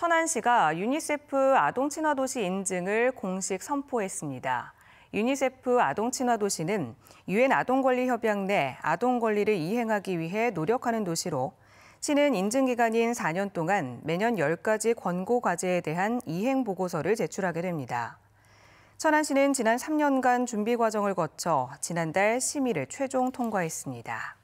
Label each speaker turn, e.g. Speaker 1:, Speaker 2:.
Speaker 1: 천안시가 유니세프 아동 친화 도시 인증을 공식 선포했습니다. 유니세프 아동 친화 도시는 유엔 아동 권리 협약 내 아동 권리를 이행하기 위해 노력하는 도시로 시는 인증 기간인 4년 동안 매년 10가지 권고 과제에 대한 이행 보고서를 제출하게 됩니다. 천안시는 지난 3년간 준비 과정을 거쳐 지난달 심의를 최종 통과했습니다.